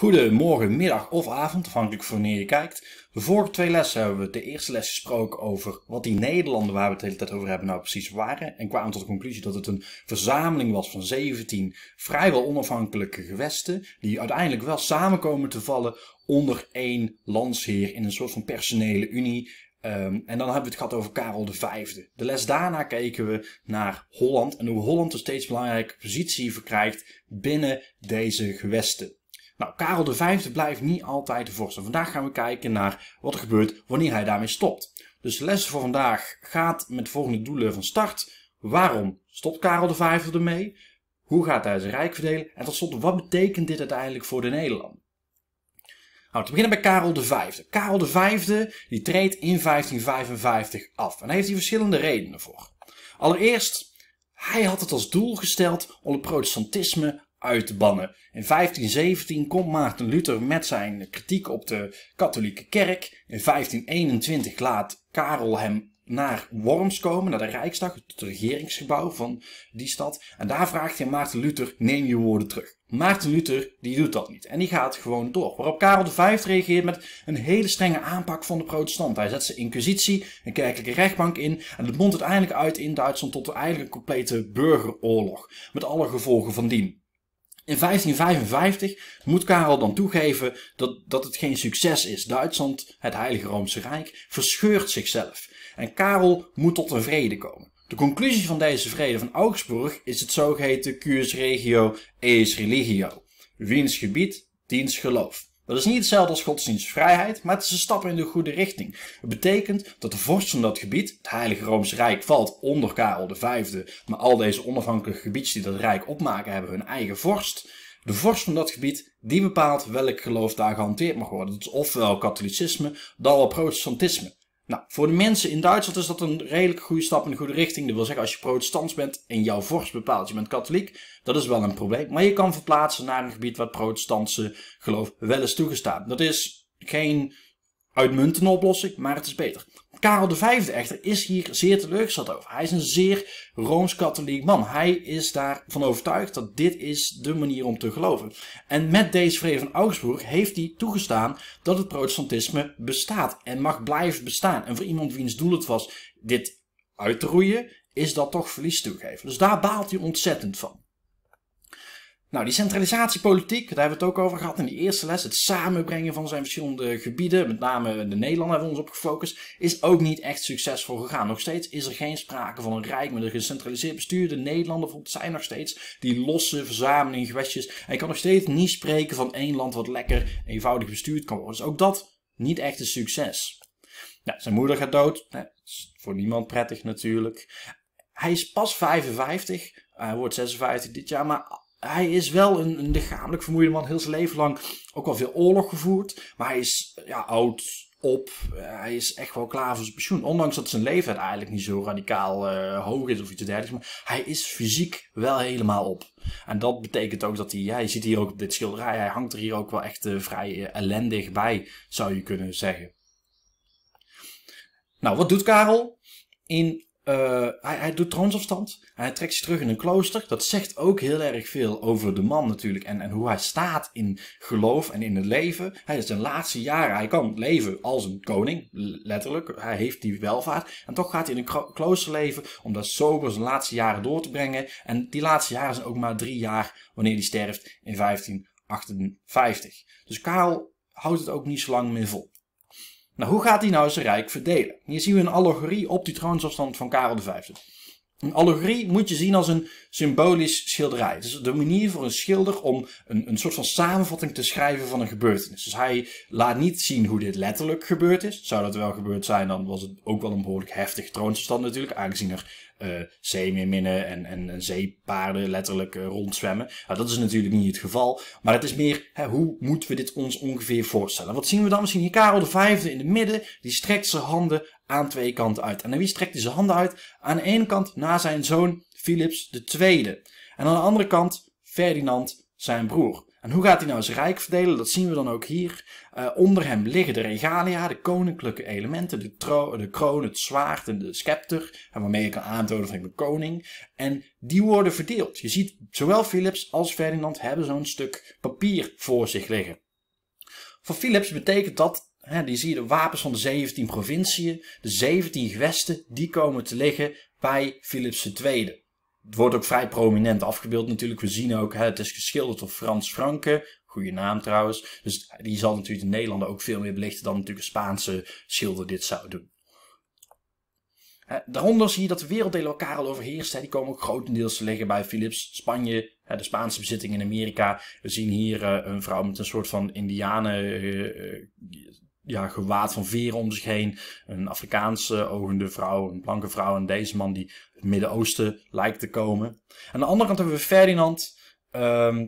Goedemorgen, middag of avond, afhankelijk van wanneer je kijkt. De vorige twee lessen hebben we de eerste les gesproken over wat die Nederlanden waar we het de hele tijd over hebben nou precies waren. En kwamen tot de conclusie dat het een verzameling was van 17 vrijwel onafhankelijke gewesten. Die uiteindelijk wel samenkomen te vallen onder één landsheer in een soort van personele unie. Ehm, en dan hebben we het gehad over Karel V. De les daarna keken we naar Holland en hoe Holland een steeds belangrijke positie verkrijgt binnen deze gewesten. Nou, Karel V blijft niet altijd de vorst. vandaag gaan we kijken naar wat er gebeurt wanneer hij daarmee stopt. Dus de les voor vandaag gaat met de volgende doelen van start. Waarom stopt Karel V ermee? Hoe gaat hij zijn rijk verdelen? En tot slot, wat betekent dit uiteindelijk voor de Nederlanden? Nou, te beginnen bij Karel V. Karel V die treedt in 1555 af. En daar heeft hij verschillende redenen voor. Allereerst, hij had het als doel gesteld om het protestantisme uit te bannen. In 1517 komt Maarten Luther met zijn kritiek op de katholieke kerk. In 1521 laat Karel hem naar Worms komen, naar de Rijksdag, het regeringsgebouw van die stad. En daar vraagt hij Maarten Luther, neem je woorden terug. Maarten Luther, die doet dat niet. En die gaat gewoon door. Waarop Karel V reageert met een hele strenge aanpak van de protestanten. Hij zet zijn inquisitie, een kerkelijke rechtbank in. En dat mondt uiteindelijk uit in Duitsland tot eigenlijk een complete burgeroorlog. Met alle gevolgen van dien. In 1555 moet Karel dan toegeven dat, dat het geen succes is. Duitsland, het Heilige Roomse Rijk, verscheurt zichzelf. En Karel moet tot een vrede komen. De conclusie van deze vrede van Augsburg is het zogeheten Cures Regio Eis Religio. Wiens gebied, diens geloof. Dat is niet hetzelfde als godsdienstvrijheid, maar het is een stap in de goede richting. Het betekent dat de vorst van dat gebied, het Heilige Rooms Rijk, valt onder Karel V, maar al deze onafhankelijke gebieds die dat rijk opmaken hebben hun eigen vorst. De vorst van dat gebied, die bepaalt welk geloof daar gehanteerd mag worden. Dat is ofwel katholicisme, dan wel protestantisme. Nou, voor de mensen in Duitsland is dat een redelijk goede stap in de goede richting. Dat wil zeggen, als je protestants bent en jouw vorst bepaalt, je bent katholiek, dat is wel een probleem. Maar je kan verplaatsen naar een gebied waar protestantse geloof wel is toegestaan. Dat is geen uitmuntende oplossing, maar het is beter. Karel V echter is hier zeer teleurgesteld over. Hij is een zeer rooms-katholiek man. Hij is daarvan overtuigd dat dit is de manier om te geloven. En met deze vrede van Augsburg heeft hij toegestaan dat het protestantisme bestaat en mag blijven bestaan. En voor iemand wiens doel het was dit uit te roeien, is dat toch verlies toegeven. Dus daar baalt hij ontzettend van. Nou, die centralisatiepolitiek, daar hebben we het ook over gehad in die eerste les. Het samenbrengen van zijn verschillende gebieden, met name de Nederlanden hebben we ons op gefocust, is ook niet echt succesvol gegaan. Nog steeds is er geen sprake van een rijk met een gecentraliseerd bestuur. De Nederlanden zijn nog steeds die losse verzameling gewestjes. En je kan nog steeds niet spreken van één land wat lekker eenvoudig bestuurd kan worden. Dus ook dat niet echt een succes. Nou, zijn moeder gaat dood. Nou, is voor niemand prettig natuurlijk. Hij is pas 55, hij wordt 56 dit jaar, maar hij is wel een, een, lichamelijk vermoeide man, heel zijn leven lang ook wel veel oorlog gevoerd. Maar hij is ja, oud, op, hij is echt wel klaar voor zijn pensioen. Ondanks dat zijn leeftijd eigenlijk niet zo radicaal eh, hoog is of iets dergelijks. Maar hij is fysiek wel helemaal op. En dat betekent ook dat hij, ja, je ziet hier ook op dit schilderij, hij hangt er hier ook wel echt eh, vrij eh, ellendig bij, zou je kunnen zeggen. Nou, wat doet Karel? In eh, hij, doet troonsafstand. Hij trekt zich terug in een klooster. Dat zegt ook heel erg veel over de man natuurlijk. En, en hoe hij staat in geloof en in het leven. Hij is zijn laatste jaren. Hij kan leven als een koning. Letterlijk. Hij heeft die welvaart. En toch gaat hij in een klooster leven. Om daar sober zijn laatste jaren door te brengen. En die laatste jaren zijn ook maar drie jaar. Wanneer hij sterft in 1558. Dus Karel houdt het ook niet zo lang meer vol. Nou, hoe gaat hij nou zijn rijk verdelen? Hier zien we een allegorie op die troonsafstand van Karel V. Een allegorie moet je zien als een symbolisch schilderij. Het is de manier voor een schilder om een, een soort van samenvatting te schrijven van een gebeurtenis. Dus hij laat niet zien hoe dit letterlijk gebeurd is. Zou dat wel gebeurd zijn, dan was het ook wel een behoorlijk heftig troonsverstand natuurlijk. Aangezien er uh, zeemeerminnen en, en, zeepaarden letterlijk eh, rondzwemmen. Nou, dat is natuurlijk niet het geval. Maar het is meer, hè, hoe moeten we dit ons ongeveer voorstellen? Wat zien we dan misschien hier? Karel V in het midden, die strekt zijn handen aan twee kanten uit. En wie strekt hij zijn handen uit? Aan de ene kant naar zijn zoon Philips II. En aan de andere kant Ferdinand, zijn broer. En hoe gaat hij nou zijn rijk verdelen? Dat zien we dan ook hier. Eh, onder hem liggen de regalia, de koninklijke elementen, de, de kroon, het zwaard en de scepter. En waarmee ik kan aantonen dat ik ben koning. En die worden verdeeld. Je ziet, zowel Philips als Ferdinand hebben zo'n stuk papier voor zich liggen. Voor Philips betekent dat Hè, die zie je de wapens van de 17 provinciën, de 17 gewesten, die komen te liggen bij Philips II. Het wordt ook vrij prominent afgebeeld natuurlijk. We zien ook, hè, het is geschilderd door Frans Franke. Goede naam trouwens. Dus die zal natuurlijk de Nederlander ook veel meer belichten dan natuurlijk een Spaanse schilder dit zou doen. Daaronder zie je dat de werelddelen elkaar al overheerst. Die komen ook grotendeels te liggen bij Philips, Spanje, de Spaanse bezitting in Amerika. We zien hier eh, een vrouw met een soort van indianen eh, eh, ja, gewaad van veren om zich heen. Een Afrikaanse ogende vrouw, een blanke vrouw en deze man die het Midden-Oosten lijkt te komen. Aan de andere kant hebben we Ferdinand, ehm,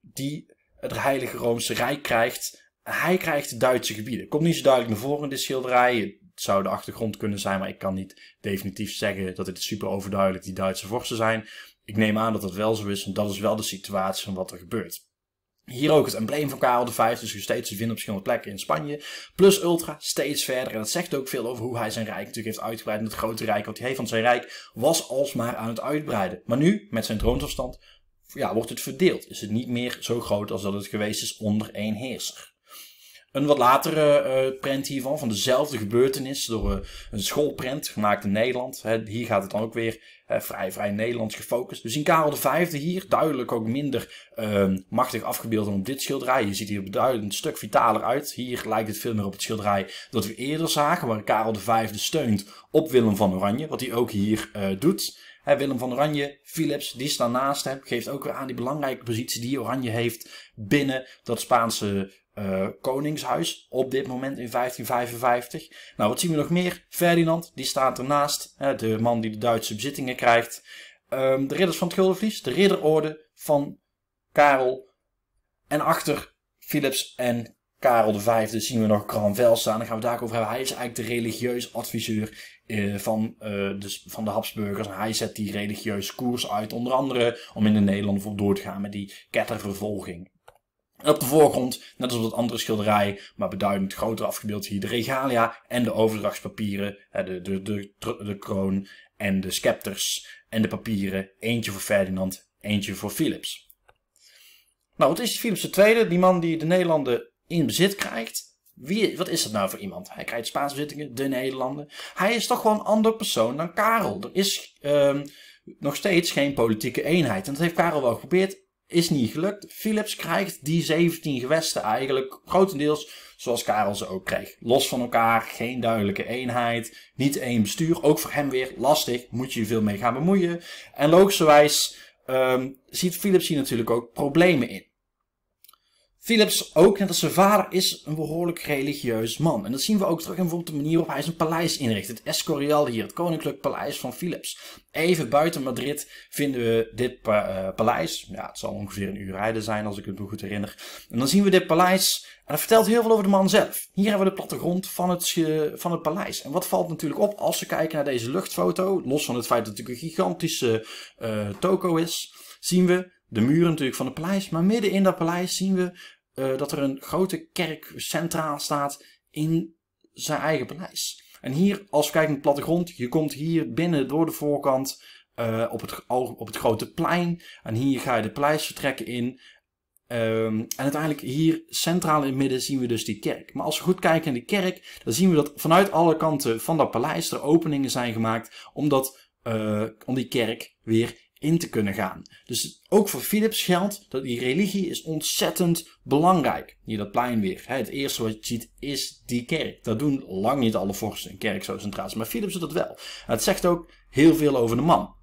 die het Heilige Roomse Rijk krijgt. Hij krijgt de Duitse gebieden. Komt niet zo duidelijk naar voren in dit schilderij. Het zou de achtergrond kunnen zijn, maar ik kan niet definitief zeggen dat het super overduidelijk die Duitse vorsten zijn. Ik neem aan dat dat wel zo is, want dat is wel de situatie van wat er gebeurt. Hier ook het embleem van Karel V, dus je steeds te vinden op verschillende plekken in Spanje. Plus Ultra, steeds verder. En dat zegt ook veel over hoe hij zijn rijk natuurlijk heeft uitgebreid. En het grote rijk wat hij heeft, want zijn rijk was alsmaar aan het uitbreiden. Maar nu, met zijn troonsafstand, ja, wordt het verdeeld. Is het niet meer zo groot als dat het geweest is onder één heerser. Een wat latere uh, print hiervan, van dezelfde gebeurtenis, door eh, een schoolprint gemaakt in Nederland. hier gaat het dan ook weer vrij, vrij Nederlands gefocust. Dus in Karel V hier, duidelijk ook minder ehm, machtig afgebeeld dan op dit schilderij. Je ziet hier duidelijk een stuk vitaler uit. Hier lijkt het veel meer op het schilderij dat we eerder zagen, waar Karel V steunt op Willem van Oranje, wat hij ook hier eh, doet. Willem van Oranje, Philips, die staan naast hem. Geeft ook weer aan die belangrijke positie die Oranje heeft binnen dat Spaanse eh, koningshuis op dit moment in 1555. Nou, wat zien we nog meer? Ferdinand, die staat ernaast, hè, de man die de Duitse bezittingen krijgt. Ehm, de ridders van het Guldenvlies, de ridderorde van Karel. En achter Philips en Karel V zien we nog Granvelle staan. Dan gaan we daarover hebben. Hij is eigenlijk de religieus adviseur eh, van, eh, de, van de Habsburgers. En hij zet die religieuze koers uit, onder andere om in de Nederlanden door te gaan met die kettervervolging. Op de voorgrond, net als op dat andere schilderij, maar beduidend groter afgebeeld hier de regalia en de overdrachtspapieren, de, de, de, de kroon en de scepters en de papieren. Eentje voor Ferdinand, eentje voor Philips. Nou, wat is Philips II? Die man die de Nederlanden in bezit krijgt. Wie, wat is dat nou voor iemand? Hij krijgt Spaanse bezittingen, de Nederlanden. Hij is toch gewoon een ander persoon dan Karel. Er is ehm, nog steeds geen politieke eenheid. En dat heeft Karel wel geprobeerd is niet gelukt. Philips krijgt die 17 gewesten eigenlijk grotendeels zoals Karel ze ook kreeg. Los van elkaar, geen duidelijke eenheid, niet één bestuur. Ook voor hem weer lastig, moet je je veel mee gaan bemoeien. En logischerwijs ehm, ziet Philips hier natuurlijk ook problemen in. Philips ook, net als zijn vader, is een behoorlijk religieus man. En dat zien we ook terug in bijvoorbeeld de manier waarop hij zijn paleis inricht. Het Escorial hier, het koninklijk paleis van Philips. Even buiten Madrid vinden we dit eh, paleis. Ja, het zal ongeveer een uur rijden zijn als ik het me goed herinner. En dan zien we dit paleis. En dat vertelt heel veel over de man zelf. Hier hebben we de plattegrond van het, van het paleis. En wat valt natuurlijk op als we kijken naar deze luchtfoto? Los van het feit dat het natuurlijk een gigantische uh, toko is. Zien we de muren natuurlijk van het paleis. Maar midden in dat paleis zien we eh, dat er een grote kerk centraal staat in zijn eigen paleis. En hier, als we kijken naar het plattegrond, je komt hier binnen door de voorkant eh, op, het, op het grote plein. En hier ga je de vertrekken in. Ehm, en uiteindelijk hier centraal in het midden zien we dus die kerk. Maar als we goed kijken in de kerk, dan zien we dat vanuit alle kanten van dat paleis er openingen zijn gemaakt. Omdat, uh, eh, om die kerk weer in te kunnen gaan. Dus ook voor Philips geldt dat die religie is ontzettend belangrijk. Hier dat plein weer. Het eerste wat je ziet is die kerk. Dat doen lang niet alle vorsten een kerk zo centraal Maar Philips doet dat wel. Het zegt ook heel veel over de man.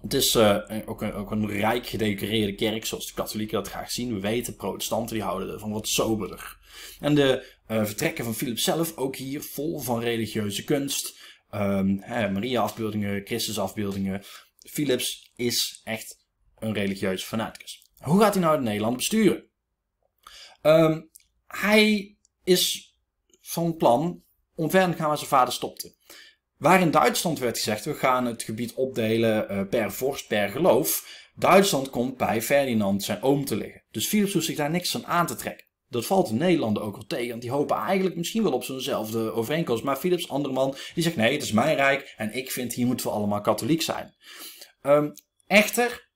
Het is eh, ook, een, ook, een, rijk gedecoreerde kerk, zoals de katholieken dat graag zien. We weten, protestanten die houden ervan wat soberder. En de eh, vertrekken van Philips zelf, ook hier vol van religieuze kunst. Um, Maria-afbeeldingen, Christus-afbeeldingen. Philips is echt een religieuze fanaticus. Hoe gaat hij nou het Nederland besturen? Ehm, hij is van plan verder te gaan waar zijn vader stopte. Waar in Duitsland werd gezegd, we gaan het gebied opdelen eh, per vorst, per geloof. Duitsland komt bij Ferdinand zijn oom te liggen. Dus Philips hoeft zich daar niks aan aan te trekken. Dat valt de Nederlanden ook wel tegen, want die hopen eigenlijk misschien wel op zo'nzelfde overeenkomst. Maar Philips, andere man, die zegt nee, het is mijn rijk en ik vind hier moeten we allemaal katholiek zijn. Um, echter,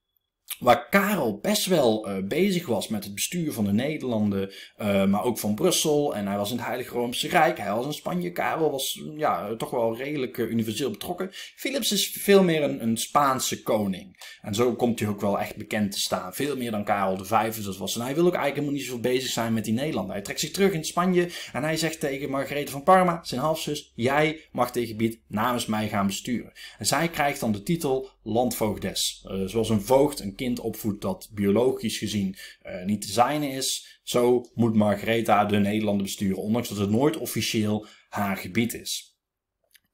waar Karel best wel eh, bezig was met het bestuur van de Nederlanden, eh, maar ook van Brussel. En hij was in het Heilige Roomse Rijk, hij was in Spanje. Karel was mm, ja, toch wel redelijk eh, universeel betrokken. Philips is veel meer een, een, Spaanse koning. En zo komt hij ook wel echt bekend te staan. Veel meer dan Karel V dat was. En hij wil ook eigenlijk helemaal niet zoveel bezig zijn met die Nederlanden. Hij trekt zich terug in Spanje en hij zegt tegen Margarethe van Parma, zijn halfzus, jij mag dit gebied namens mij gaan besturen. En zij krijgt dan de titel landvoogdes. zoals een voogd een kind kind opvoedt dat biologisch gezien eh, niet te zijn is. Zo moet Margaretha de Nederlanden besturen, ondanks dat het nooit officieel haar gebied is.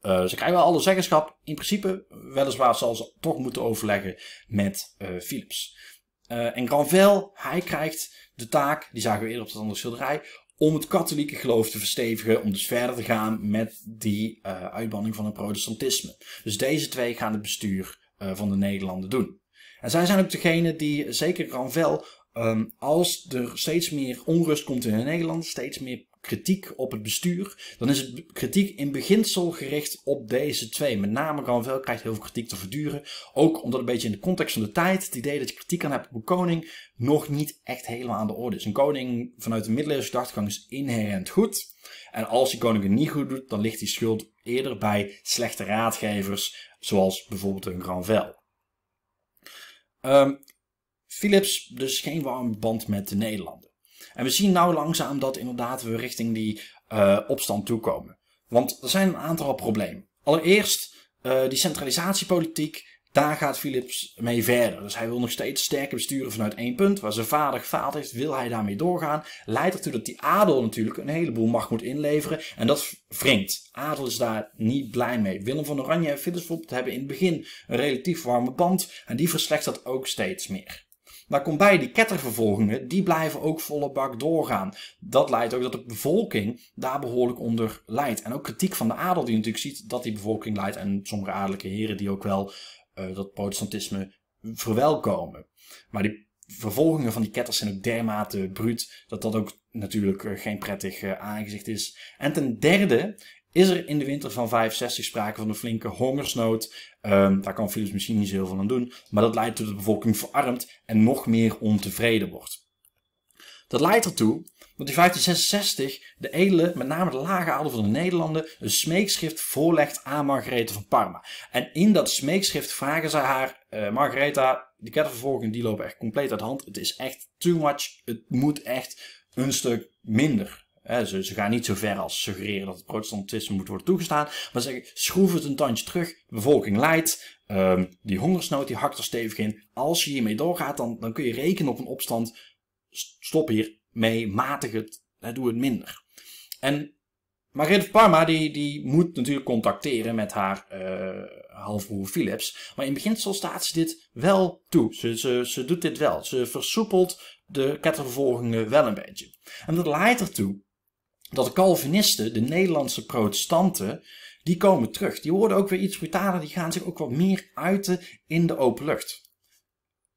Eh, ze krijgen wel alle zeggenschap, in principe. Weliswaar zal ze toch moeten overleggen met eh, Philips. en Granvel, hij krijgt de taak, die zagen we eerder op het andere schilderij, om het katholieke geloof te verstevigen, om dus verder te gaan met die uitbanning van het protestantisme. Dus deze twee gaan het bestuur eh, van de Nederlanden doen. En zij zijn ook degene die, zeker Granvel, um, ehm, als er steeds meer onrust komt in Nederland, steeds meer kritiek op het bestuur, dan is het kritiek in beginsel gericht op deze twee. Met name Granville krijgt heel veel kritiek te verduren. Ook omdat een beetje in de context van de tijd het idee dat je kritiek kan hebben op een koning nog niet echt helemaal aan de orde is. Een koning vanuit de middeleeuwse gedachtegang is inherent goed. En als die koning het niet goed doet, dan ligt die schuld eerder bij slechte raadgevers, zoals bijvoorbeeld een Granvel. Ehm, Philips dus geen warm band met de Nederlanden. En we zien nou langzaam dat inderdaad we richting die uh, opstand toekomen. Want er zijn een aantal problemen. Allereerst eh, die centralisatiepolitiek. Daar gaat Philips mee verder. Dus hij wil nog steeds sterker besturen vanuit één punt. Waar zijn vader gefaald heeft, wil hij daarmee doorgaan. Leidt ertoe dat die adel natuurlijk een heleboel macht moet inleveren. En dat wringt. Adel is daar niet blij mee. Willem van Oranje en Philips hebben in het begin een relatief warme band. En die verslechtert ook steeds meer. Maar kom bij, die kettervervolgingen, die blijven ook volle bak doorgaan. Dat leidt ook dat de bevolking daar behoorlijk onder leidt. En ook kritiek van de adel, die natuurlijk ziet dat die bevolking leidt. En sommige adellijke heren die ook wel eh, dat protestantisme verwelkomen. Maar die vervolgingen van die ketters zijn ook dermate bruut dat dat ook natuurlijk eh, geen prettig eh, aangezicht is. En ten derde is er in de winter van 65 sprake van een flinke hongersnood. Ehm, daar kan Philips misschien niet zo heel veel aan doen. Maar dat leidt tot de bevolking verarmd en nog meer ontevreden wordt. Dat leidt ertoe dat in 1566 de edele, met name de lage adel van de Nederlanden, een smeekschrift voorlegt aan Margarethe van Parma. En in dat smeekschrift vragen ze haar, uh, Margaretha, die vervolgens die lopen echt compleet uit hand. Het is echt too much, het moet echt een stuk minder ze, gaan niet zo ver als suggereren dat het protestantisme moet worden toegestaan. Maar ze zeggen, schroef het een tandje terug. De bevolking leidt, ehm, die hongersnood die hakt er stevig in. Als je hiermee doorgaat, dan, dan kun je rekenen op een opstand. Stop hiermee, matig het. Hè, doe het minder. En Margrethe Parma die, die moet natuurlijk contacteren met haar uh, halfbroer Philips. Maar in beginsel staat ze dit wel toe. Ze, ze, ze doet dit wel. Ze versoepelt de kettervervolgingen wel een beetje. En dat leidt ertoe dat de Calvinisten, de Nederlandse protestanten, die komen terug. Die worden ook weer iets brutaler, die gaan zich ook wat meer uiten in de open lucht.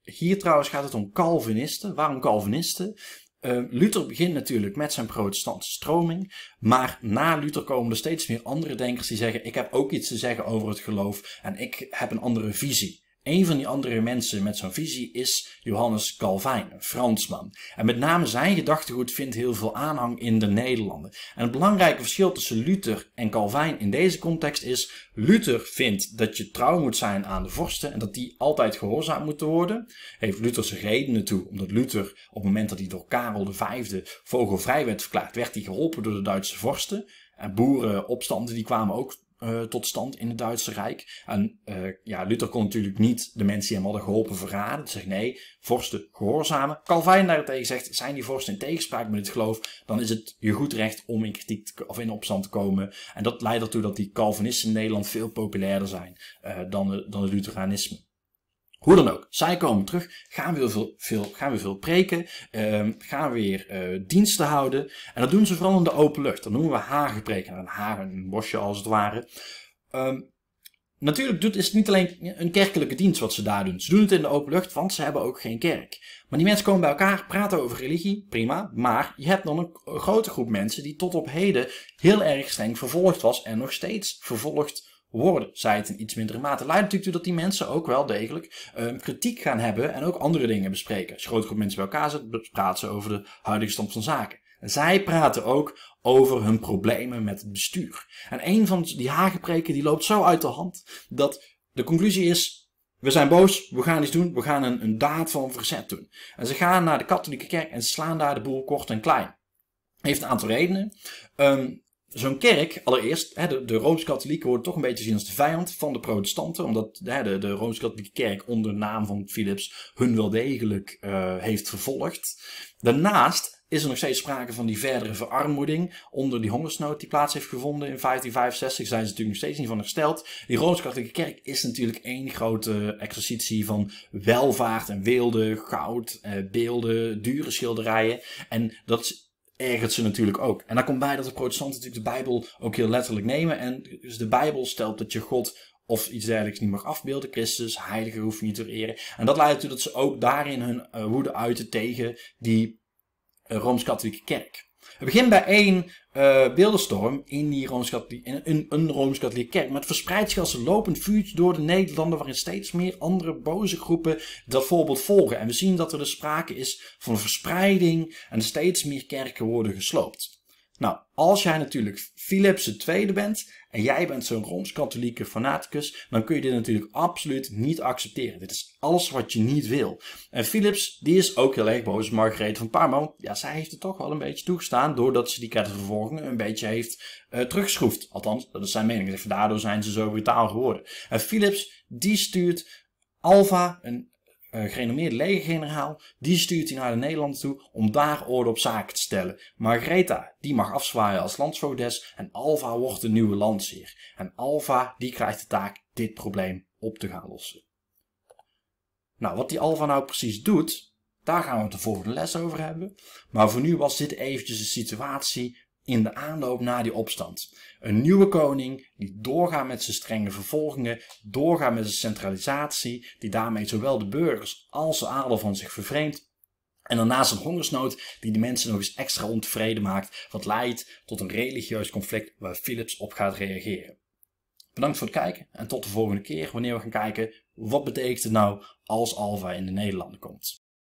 Hier trouwens gaat het om Calvinisten. Waarom Calvinisten? Uh, Luther begint natuurlijk met zijn protestantse stroming, maar na Luther komen er steeds meer andere denkers die zeggen: Ik heb ook iets te zeggen over het geloof en ik heb een andere visie. Een van die andere mensen met zo'n visie is Johannes Calvijn, een Fransman. En met name zijn gedachtegoed vindt heel veel aanhang in de Nederlanden. En het belangrijke verschil tussen Luther en Calvijn in deze context is: Luther vindt dat je trouw moet zijn aan de vorsten en dat die altijd gehoorzaam moeten worden. Heeft Luther zijn redenen toe, omdat Luther op het moment dat hij door Karel V vogelvrij werd verklaard, werd hij geholpen door de Duitse vorsten. En boerenopstanden die kwamen ook eh, tot stand in het Duitse Rijk. En eh, ja, Luther kon natuurlijk niet de mensen die hem hadden geholpen verraden. ze zegt nee, vorsten gehoorzamen. Calvin daarentegen zegt, zijn die vorsten in tegenspraak met het geloof, dan is het je goed recht om in kritiek te, of in opstand te komen. En dat leidt ertoe dat die Calvinisten in Nederland veel populairder zijn eh, dan, de, dan het Lutheranisme. Hoe dan ook, zij komen terug, gaan weer veel, veel gaan weer veel preken, ehm, gaan weer eh, diensten houden. En dat doen ze vooral in de open lucht. Dat noemen we hagenpreken, nou, een hagen, een bosje als het ware. Ehm, natuurlijk doet, is het niet alleen een kerkelijke dienst wat ze daar doen. Ze doen het in de open lucht, want ze hebben ook geen kerk. Maar die mensen komen bij elkaar, praten over religie, prima. Maar je hebt dan een grote groep mensen die tot op heden heel erg streng vervolgd was en nog steeds vervolgd worden. Zij het in iets mindere mate. Leidt natuurlijk toe dat die mensen ook wel degelijk ehm, kritiek gaan hebben en ook andere dingen bespreken. Als grote groep mensen bij elkaar zit, praten ze over de huidige stand van zaken. En zij praten ook over hun problemen met het bestuur. En een van die hagepreken die loopt zo uit de hand dat de conclusie is. We zijn boos, we gaan iets doen, we gaan een, een daad van verzet doen. En ze gaan naar de katholieke kerk en slaan daar de boel kort en klein. Heeft een aantal redenen. Um, zo'n kerk, allereerst, hè, de, de Rooms-Katholieken worden toch een beetje gezien als de vijand van de protestanten, omdat hè, de, de Rooms-Katholieke kerk onder naam van Philips hun wel degelijk eh, heeft vervolgd. Daarnaast is er nog steeds sprake van die verdere verarmoeding onder die hongersnood die plaats heeft gevonden in 1565. Zijn ze natuurlijk nog steeds niet van hersteld. Die Rooms-Katholieke Kerk is natuurlijk één grote exercitie van welvaart en weelde, goud, eh, beelden, dure schilderijen. En dat ergert ze natuurlijk ook. En daar komt bij dat de protestanten natuurlijk de Bijbel ook heel letterlijk nemen. En dus de Bijbel stelt dat je God of iets dergelijks niet mag afbeelden. Christus, heilige hoef je niet te eren. En dat leidt natuurlijk dat ze ook daarin hun eh, woede uiten tegen die eh, Rooms-Katholieke Kerk. We beginnen bij één eh, beeldenstorm in, die in een, een katholieke kerk. Maar het verspreidt zich als een lopend vuurtje door de Nederlanden, waarin steeds meer andere boze groepen dat voorbeeld volgen. En we zien dat er dus sprake is van verspreiding en steeds meer kerken worden gesloopt. Nou, als jij natuurlijk Philips II bent en jij bent zo'n Rooms-katholieke fanaticus, dan kun je dit natuurlijk absoluut niet accepteren. Dit is alles wat je niet wil. En Philips, die is ook heel erg boos. Margarethe van Parma, ja, zij heeft het toch wel een beetje toegestaan doordat ze die kettingvervolging een beetje heeft uh, teruggeschroefd. Althans, dat is zijn mening. Daardoor zijn ze zo brutaal geworden. En Philips, die stuurt Alva, een uh, eh, gerenommeerde legergeneraal, die stuurt hij naar de Nederlanden toe om daar orde op zaken te stellen. Margaretha, die mag afzwaaien als landsvoogdes en Alva wordt de nieuwe landsheer. En Alva, die krijgt de taak dit probleem op te gaan lossen. Nou, wat die Alva nou precies doet, daar gaan we het de volgende les over hebben. Maar voor nu was dit eventjes de situatie in de aanloop naar die opstand. Een nieuwe koning die doorgaat met zijn strenge vervolgingen, doorgaat met zijn centralisatie, die daarmee zowel de burgers als de adel van zich vervreemdt. En daarnaast een hongersnood die de mensen nog eens extra ontevreden maakt, wat leidt tot een religieus conflict waar Philips op gaat reageren. Bedankt voor het kijken en tot de volgende keer wanneer we gaan kijken wat betekent het nou als Alva in de Nederlanden komt.